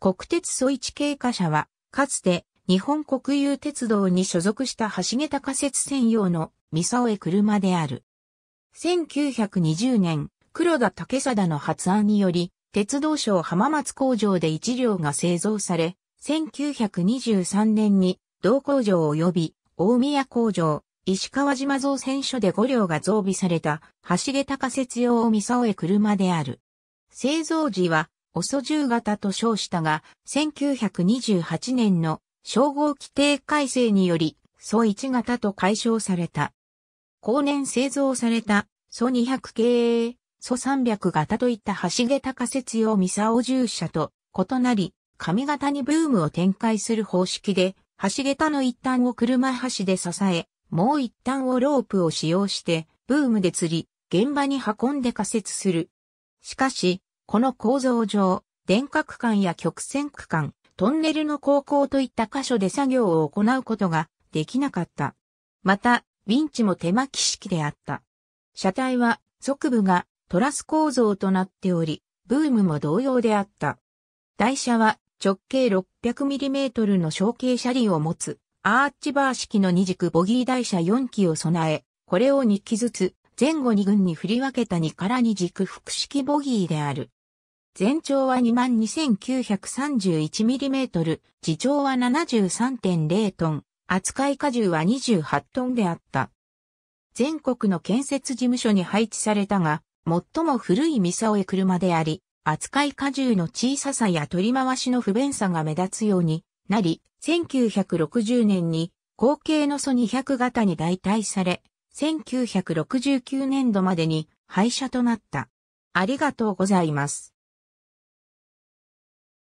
国鉄ソイチ系貨車は、かつて日本国有鉄道に所属した橋桁仮設専用の三沢車である。1920年、黒田武貞の発案により、鉄道省浜松工場で1両が製造され、1923年に同工場及び大宮工場、石川島造船所で5両が増備された橋桁仮設用三沢車である。製造時は遅10型と称したが、1928年の称号規定改正により、ソ1型と解消された。後年製造された、ソ200系、ソ300型といった橋桁仮設用ミサオ従者と異なり、上型にブームを展開する方式で、橋桁の一端を車橋で支え、もう一端をロープを使用して、ブームで釣り、現場に運んで仮設する。しかし、この構造上、電角間や曲線区間、トンネルの高校といった箇所で作業を行うことができなかった。また、ウィンチも手巻き式であった。車体は側部がトラス構造となっており、ブームも同様であった。台車は直径 600mm の小径車輪を持つアーチバー式の二軸ボギー台車4機を備え、これを2機ずつ前後2軍に振り分けた2から2軸複式ボギーである。全長は 22,931mm、自重は73.0トン、扱い荷重は28トンであった。全国の建設事務所に配置されたが、最も古いミサオエ車であり、扱い荷重の小ささや取り回しの不便さが目立つようになり、1960年に後継のソ200型に代替され、1969年度までに廃車となった。ありがとうございます。